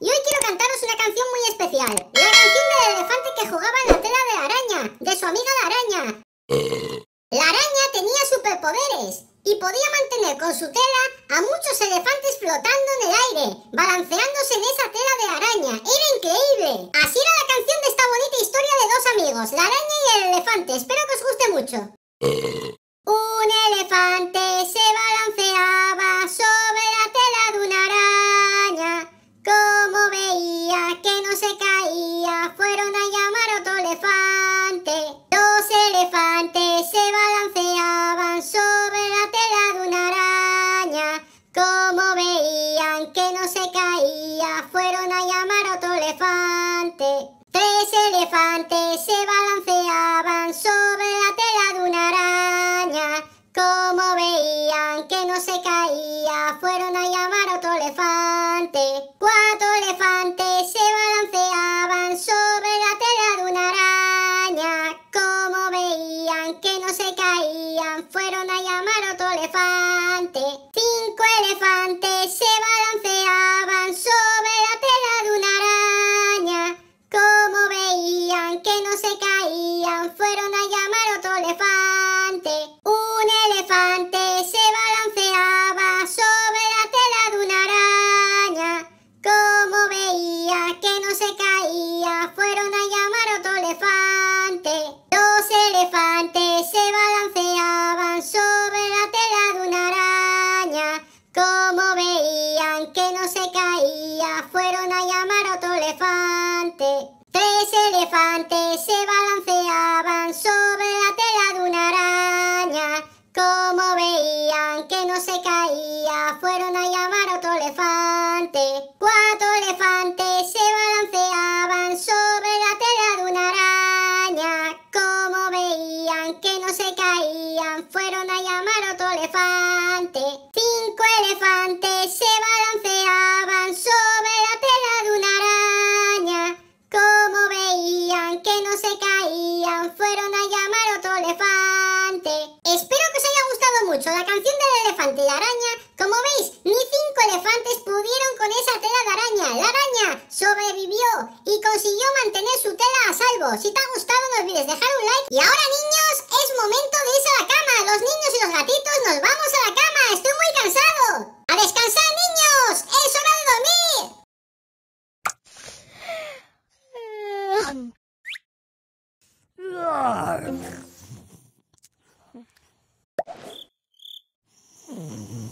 y hoy quiero cantaros una canción muy especial. La canción del elefante que jugaba en la tela de araña, de su amiga la araña. La araña tenía superpoderes y podía mantener con su tela a muchos elefantes flotando en el aire, balanceándose en esa tela de araña. ¡Era increíble! Así era la canción de esta bonita historia de dos amigos, la araña y el elefante. Espero que os guste mucho. que no se caía fueron a llamar otro elefante. Dos elefantes se balanceaban sobre la tela de una araña. Como veían que no se caía, fueron a llamar otro elefante. Tres elefantes se balanceaban. se caía, fueron a llamar a otro elefante. Cuatro elefantes se balanceaban sobre la tela de una araña. Como veían que no se caían, fueron a llamar a otro elefante. Como veían que no se caía, fueron a llamar otro elefante. Tres elefantes se balanceaban sobre la tela de una araña. Como veían que no se caía, fueron a llamar otro elefante. Cuatro elefantes se balanceaban sobre la tela de una araña. Como veían que no se caían, fueron a llamar otro elefante. Cinco elefantes la canción del elefante y la araña, como veis, ni cinco elefantes pudieron con esa tela de araña. La araña sobrevivió y consiguió mantener su tela a salvo. Si te ha gustado no olvides dejar un like. Y ahora niños, es momento de irse a la cama. Los niños y los gatitos nos vamos a la cama. Estoy muy cansado. ¡A descansar niños! ¡Es hora de dormir! Ah. Mm-hmm.